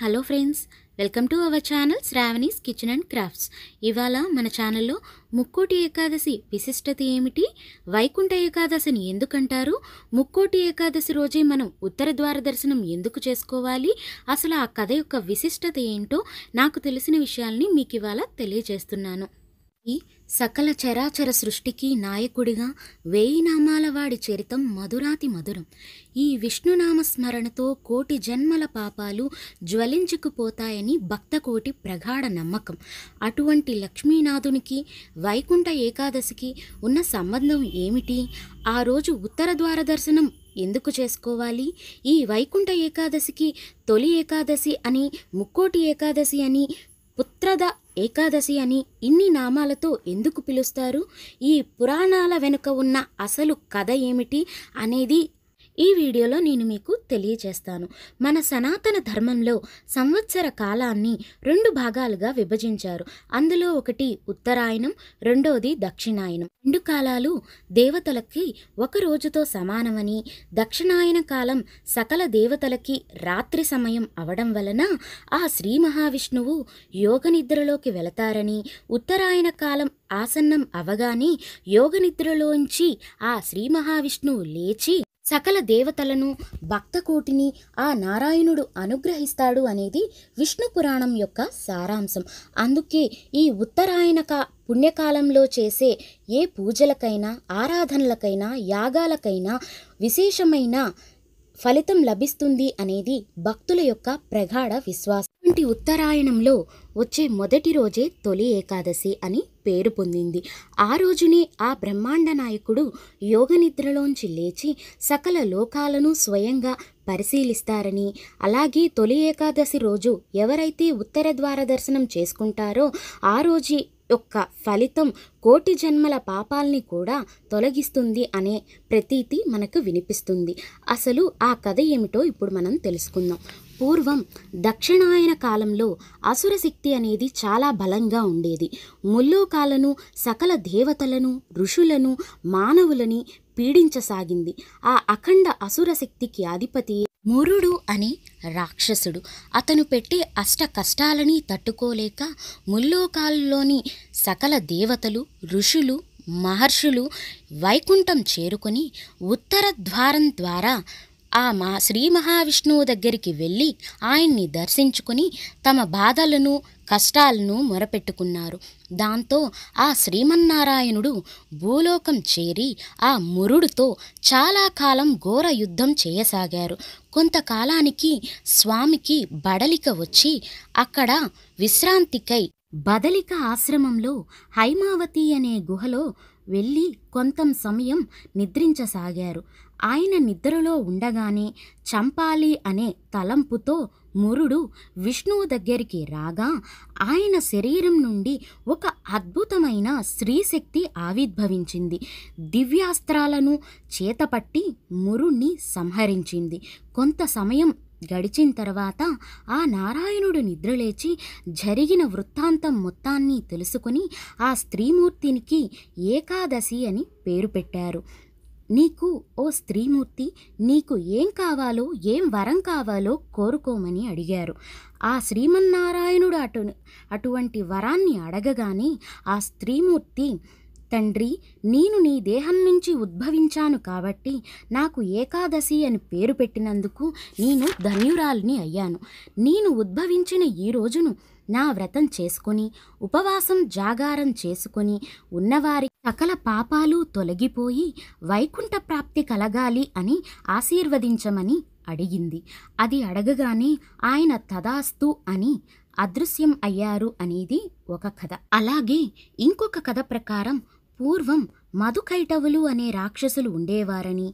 hello friends welcome to our channel Sravani's kitchen and crafts ఇవాళ మన ఛానల్లో ముక్కోటి ఏకాదశి విశిష్టత ఏమిటి వైకుంఠ ఏకాదశిని ఎందుకంటారు ముక్కోటి ఏకాదశి రోజే మనం ఉత్తర ద్వార దర్శనం ఎందుకు చేసుకోవాలి అసలు ఆ కథ యొక్క విశిష్టత ఏంటో నాకు తెలిసిన విషయాల్ని మీకు ఇవాళ తెలియజేస్తున్నాను ఈ సకల చరాచర సృష్టికి నాయకుడిగా వేయి నామాల వాడి చరితం మధురాతి మధురం ఈ విష్ణునామ స్మరణతో కోటి జన్మల పాపాలు జ్వలించుకుపోతాయని భక్తకోటి ప్రగాఢ నమ్మకం అటువంటి లక్ష్మీనాథునికి వైకుంఠ ఏకాదశికి ఉన్న సంబంధం ఏమిటి ఆ రోజు ఉత్తర ద్వార దర్శనం ఎందుకు చేసుకోవాలి ఈ వైకుంఠ ఏకాదశికి తొలి ఏకాదశి అని ముక్కోటి ఏకాదశి అని పుత్రద ఏకాదశి అని ఇన్ని నామాలతో ఎందుకు పిలుస్తారు ఈ పురాణాల వెనుక ఉన్న అసలు కథ ఏమిటి అనేది ఈ వీడియోలో నేను మీకు తెలియజేస్తాను మన సనాతన ధర్మంలో సంవత్సర కాలాన్ని రెండు భాగాలుగా విభజించారు అందులో ఒకటి ఉత్తరాయణం రెండోది దక్షిణాయనం రెండు కాలాలు దేవతలకి ఒక రోజుతో సమానమని దక్షిణాయన కాలం సకల దేవతలకి రాత్రి సమయం అవడం వలన ఆ శ్రీ మహావిష్ణువు యోగ నిద్రలోకి వెళతారని ఉత్తరాయణ కాలం ఆసన్నం అవగానే యోగ నిద్రలోంచి ఆ శ్రీ మహావిష్ణువు లేచి సకల దేవతలను భక్తకోటిని ఆ నారాయణుడు అనుగ్రహిస్తాడు అనేది విష్ణు పురాణం యొక్క సారాంశం అందుకే ఈ ఉత్తరాయణక పుణ్యకాలంలో చేసే ఏ పూజలకైనా ఆరాధనలకైనా యాగాలకైనా విశేషమైన ఫలితం లభిస్తుంది అనేది భక్తుల యొక్క ప్రగాఢ విశ్వాసం ఇటువంటి ఉత్తరాయణంలో వచ్చే మొదటి రోజే తొలి ఏకాదశి అని పేరు పొందింది ఆ రోజునే ఆ బ్రహ్మాండ నాయకుడు యోగ నిద్రలోంచి లేచి సకల లోకాలను స్వయంగా పరిశీలిస్తారని అలాగే తొలి ఏకాదశి రోజు ఎవరైతే ఉత్తర ద్వార దర్శనం చేసుకుంటారో ఆ రోజే యొక్క ఫలితం కోటి జన్మల పాపాల్ని కూడా తొలగిస్తుంది అనే ప్రతీతి మనకు వినిపిస్తుంది అసలు ఆ కథ ఏమిటో ఇప్పుడు మనం తెలుసుకుందాం పూర్వం దక్షిణాయన కాలంలో అసుర శక్తి అనేది చాలా బలంగా ఉండేది ముల్లోకాలను సకల దేవతలను ఋషులను మానవులని పీడించసాగింది ఆ అఖండ అసుర శక్తికి అధిపతి మురుడు అనే రాక్షసుడు అతను పెట్టే అష్ట కష్టాలని తట్టుకోలేక ముల్లోకాల్లోని సకల దేవతలు ఋషులు మహర్షులు వైకుంఠం చేరుకొని ఉత్తర ద్వారం ద్వారా ఆ మా శ్రీ మహావిష్ణువు దగ్గరికి వెళ్ళి ఆయన్ని దర్శించుకుని తమ బాధలను కష్టాలను మొరపెట్టుకున్నారు దాంతో ఆ శ్రీమన్నారాయణుడు భూలోకం చేరి ఆ మురుడుతో చాలా కాలం ఘోర యుద్ధం చేయసాగారు కొంతకాలానికి స్వామికి బడలిక వచ్చి అక్కడ విశ్రాంతికై బదలిక ఆశ్రమంలో హైమావతి అనే గుహలో వెళ్ళి కొంత సమయం నిద్రించసాగారు ఆయన నిద్రలో ఉండగానే చంపాలి అనే తలంపుతో మురుడు విష్ణువు దగ్గరికి రాగా ఆయన శరీరం నుండి ఒక అద్భుతమైన స్త్రీశక్తి ఆవిర్భవించింది దివ్యాస్త్రాలను చేతపట్టి మురుణ్ణి సంహరించింది కొంత సమయం గడిచిన తర్వాత ఆ నారాయణుడు నిద్రలేచి జరిగిన వృత్తాంతం మొత్తాన్ని తెలుసుకుని ఆ స్త్రీమూర్తినికి ఏకాదశి అని పేరు పెట్టారు నీకు ఓ స్త్రీమూర్తి నీకు ఏం కావాలో ఏం వరం కావాలో కోరుకోమని అడిగారు ఆ శ్రీమన్నారాయణుడు అటు అటువంటి వరాన్ని అడగగానే ఆ స్త్రీమూర్తి తండ్రి నేను నీ దేహం నుంచి ఉద్భవించాను కాబట్టి నాకు ఏకాదశి అని పేరు పెట్టినందుకు నేను ధన్యురాల్ని అయ్యాను నేను ఉద్భవించిన ఈ రోజును నా వ్రతం చేసుకొని ఉపవాసం జాగారం చేసుకొని ఉన్నవారి సకల పాపాలు తొలగిపోయి వైకుంఠ ప్రాప్తి కలగాలి అని ఆశీర్వదించమని అడిగింది అది అడగగానే ఆయన తదాస్తు అని అదృశ్యం అయ్యారు అనేది ఒక కథ అలాగే ఇంకొక కథ ప్రకారం పూర్వం మధుకైటవులు అనే రాక్షసులు ఉండేవారని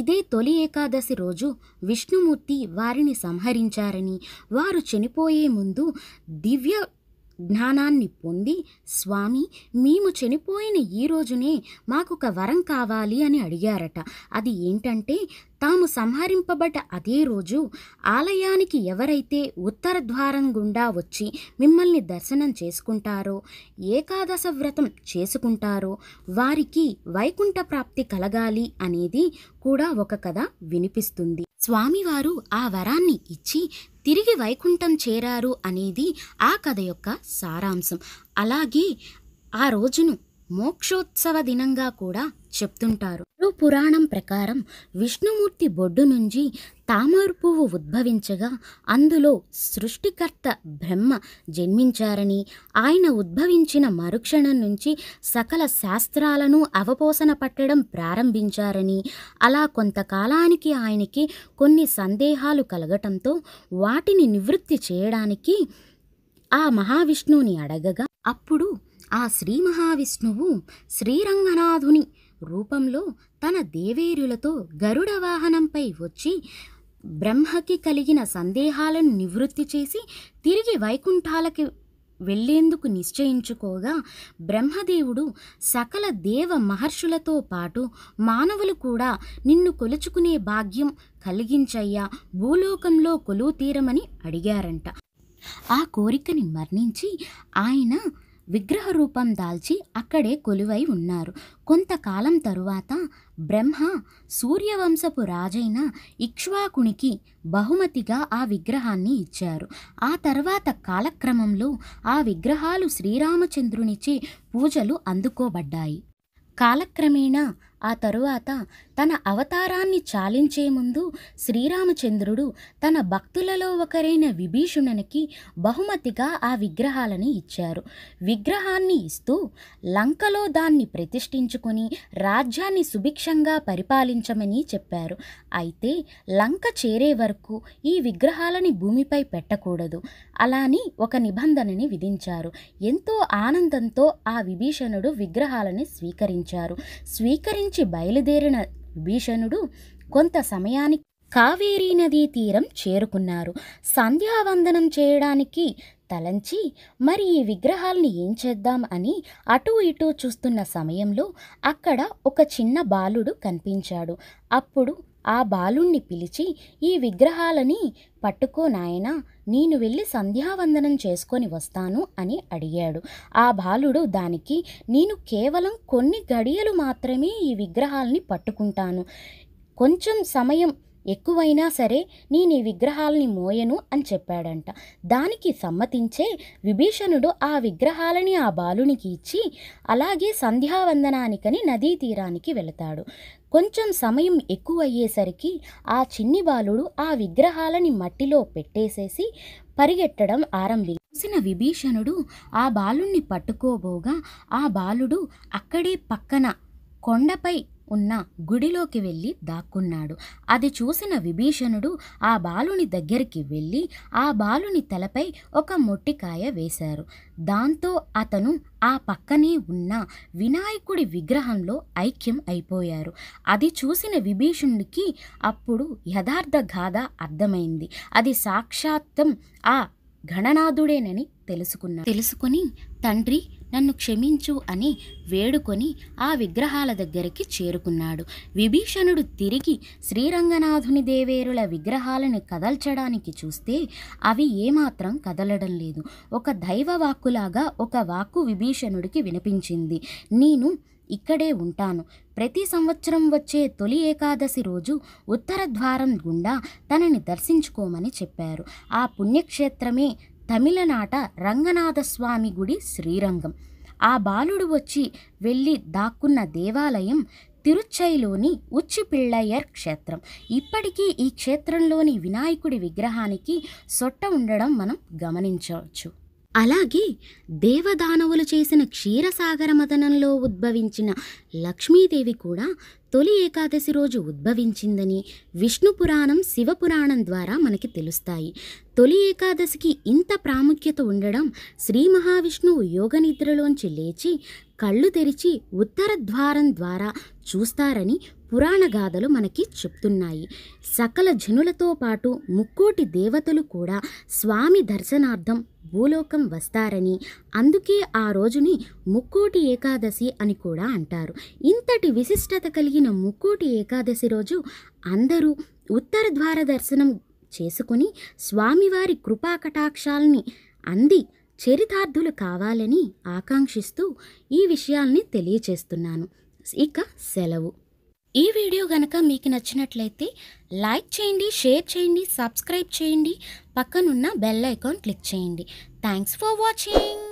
ఇదే తొలి ఏకాదశి రోజు విష్ణుమూర్తి వారిని సంహరించారని వారు చనిపోయే ముందు దివ్య జ్ఞానాన్ని పొంది స్వామి మేము చనిపోయిన ఈ రోజునే మాకొక వరం కావాలి అని అడిగారట అది ఏంటంటే తాము సంహరింపబడ్డ అదే రోజు ఆలయానికి ఎవరైతే ఉత్తర ద్వారం గుండా వచ్చి మిమ్మల్ని దర్శనం చేసుకుంటారో ఏకాదశ వ్రతం చేసుకుంటారో వారికి వైకుంఠ ప్రాప్తి కలగాలి అనేది కూడా ఒక కథ వినిపిస్తుంది స్వామివారు ఆ వరాన్ని ఇచ్చి తిరిగి వైకుంఠం చేరారు అనేది ఆ కథ యొక్క సారాంశం అలాగే ఆ రోజును మోక్షోత్సవ దినంగా కూడా చెప్తుంటారు పురాణం ప్రకారం విష్ణుమూర్తి బొడ్డు నుంచి తామర పువ్వు ఉద్భవించగా అందులో సృష్టికర్త బ్రహ్మ జన్మించారని ఆయన ఉద్భవించిన మరుక్షణం నుంచి సకల శాస్త్రాలను అవపోసన పట్టడం ప్రారంభించారని అలా కొంతకాలానికి ఆయనకి కొన్ని సందేహాలు కలగటంతో వాటిని నివృత్తి చేయడానికి ఆ మహావిష్ణువుని అడగగా అప్పుడు ఆ శ్రీ మహావిష్ణువు శ్రీరంగనాథుని రూపంలో తన దేవేరులతో గరుడ వాహనంపై వచ్చి బ్రహ్మకి కలిగిన సందేహాలను నివృత్తి చేసి తిరిగి వైకుంఠాలకి వెళ్లేందుకు నిశ్చయించుకోగా బ్రహ్మదేవుడు సకల దేవ మహర్షులతో పాటు మానవులు కూడా నిన్ను కొలుచుకునే భాగ్యం కలిగించయ్యా భూలోకంలో కొలువు తీరమని అడిగారంట ఆ కోరికని మరణించి ఆయన విగ్రహ రూపం దాల్చి అక్కడే కొలువై ఉన్నారు కొంతకాలం తరువాత బ్రహ్మ సూర్యవంశపు రాజైన ఇక్ష్వాకునికి బహుమతిగా ఆ విగ్రహాన్ని ఇచ్చారు ఆ తర్వాత కాలక్రమంలో ఆ విగ్రహాలు శ్రీరామచంద్రునిచే పూజలు అందుకోబడ్డాయి కాలక్రమేణా ఆ తరువాత తన అవతారాన్ని చాలించే ముందు శ్రీరామచంద్రుడు తన భక్తులలో ఒకరైన విభీషణునికి బహుమతిగా ఆ విగ్రహాలని ఇచ్చారు విగ్రహాన్ని ఇస్తూ లంకలో దాన్ని ప్రతిష్ఠించుకొని రాజ్యాన్ని సుభిక్షంగా పరిపాలించమని చెప్పారు అయితే లంక చేరే వరకు ఈ విగ్రహాలని భూమిపై పెట్టకూడదు అలాని ఒక నిబంధనని విధించారు ఎంతో ఆనందంతో ఆ విభీషణుడు విగ్రహాలని స్వీకరించారు స్వీకరించి నుంచి బయలుదేరిన విభీషణుడు కొంత సమయానికి కావేరీ నదీ తీరం చేరుకున్నారు సంధ్యావందనం చేయడానికి తలంచి మరి ఈ విగ్రహాల్ని ఏం చేద్దాం అని అటూ ఇటూ చూస్తున్న సమయంలో అక్కడ ఒక చిన్న బాలుడు కనిపించాడు అప్పుడు ఆ బాలుణ్ణి పిలిచి ఈ విగ్రహాలని పట్టుకో నాయనా నేను వెళ్ళి సంధ్యావందనం చేసుకొని వస్తాను అని అడిగాడు ఆ బాలుడు దానికి నేను కేవలం కొన్ని గడియలు మాత్రమే ఈ విగ్రహాల్ని పట్టుకుంటాను కొంచెం సమయం ఎక్కువైనా సరే నేను ఈ విగ్రహాలని మోయను అని చెప్పాడంట దానికి సమ్మతించే విభీషణుడు ఆ విగ్రహాలని ఆ బాలునికి ఇచ్చి అలాగే సంధ్యావందనానికని నదీ తీరానికి వెళతాడు కొంచెం సమయం ఎక్కువ అయ్యేసరికి ఆ చిన్ని బాలుడు ఆ విగ్రహాలని మట్టిలో పెట్టేసేసి పరిగెట్టడం ఆరంభి చూసిన విభీషణుడు ఆ బాలుణ్ణి పట్టుకోబోగా ఆ బాలుడు అక్కడే పక్కన కొండపై ఉన్న గుడిలోకి వెళ్ళి దాక్కున్నాడు అది చూసిన విభీషణుడు ఆ బాలుని దగ్గరికి వెళ్ళి ఆ బాలుని తలపై ఒక మొట్టికాయ వేశారు దాంతో అతను ఆ పక్కనే ఉన్న వినాయకుడి విగ్రహంలో ఐక్యం అయిపోయారు అది చూసిన విభీషణుడికి అప్పుడు యథార్థ గాథ అర్థమైంది అది సాక్షాత్తం ఆ గణనాథుడేనని తెలుసుకున్నాడు తెలుసుకుని తండ్రి నన్ను క్షమించు అని వేడుకొని ఆ విగ్రహాల దగ్గరికి చేరుకున్నాడు విభీషణుడు తిరిగి శ్రీరంగనాథుని దేవేరుల విగ్రహాలను కదల్చడానికి చూస్తే అవి ఏమాత్రం కదలడం లేదు ఒక దైవ వాక్కులాగా ఒక వాక్కు విభీషణుడికి వినిపించింది నేను ఇక్కడే ఉంటాను ప్రతి సంవత్సరం వచ్చే తొలి ఏకాదశి రోజు ఉత్తర ద్వారం గుండా తనని దర్శించుకోమని చెప్పారు ఆ పుణ్యక్షేత్రమే తమిళనాట రంగనాథస్వామి గుడి శ్రీరంగం ఆ బాలుడు వచ్చి వెళ్ళి దాక్కున్న దేవాలయం తిరుచ్చైలోని ఉచ్చిపిళ్ళయ్యర్ క్షేత్రం ఇప్పటికీ ఈ క్షేత్రంలోని వినాయకుడి విగ్రహానికి సొట్ట ఉండడం మనం గమనించవచ్చు అలాగే దేవదానవులు చేసిన క్షీరసాగర మదనంలో ఉద్భవించిన లక్ష్మీదేవి కూడా తొలి ఏకాదశి రోజు ఉద్భవించిందని విష్ణు పురాణం శివపురాణం ద్వారా మనకి తెలుస్తాయి తొలి ఏకాదశికి ఇంత ప్రాముఖ్యత ఉండడం శ్రీ మహావిష్ణువు యోగ నిద్రలోంచి లేచి కళ్ళు తెరిచి ఉత్తర ద్వారం ద్వారా చూస్తారని పురాణ గాథలు మనకి చెప్తున్నాయి సకల జనులతో పాటు ముక్కోటి దేవతలు కూడా స్వామి దర్శనార్థం భూలోకం వస్తారని అందుకే ఆ రోజుని ముక్కోటి ఏకాదశి అని కూడా అంటారు ఇంతటి విశిష్టత కలిగిన ముక్కోటి ఏకాదశి రోజు అందరూ ఉత్తర ద్వార దర్శనం చేసుకుని స్వామివారి కృపా అంది చరితార్థులు కావాలని ఆకాంక్షిస్తూ ఈ విషయాల్ని తెలియచేస్తున్నాను ఇక సెలవు ఈ వీడియో గనక మీకు నచ్చినట్లయితే లైక్ చేయండి షేర్ చేయండి సబ్స్క్రైబ్ చేయండి పక్కనున్న బెల్ ఐకాన్ క్లిక్ చేయండి థ్యాంక్స్ ఫర్ వాచింగ్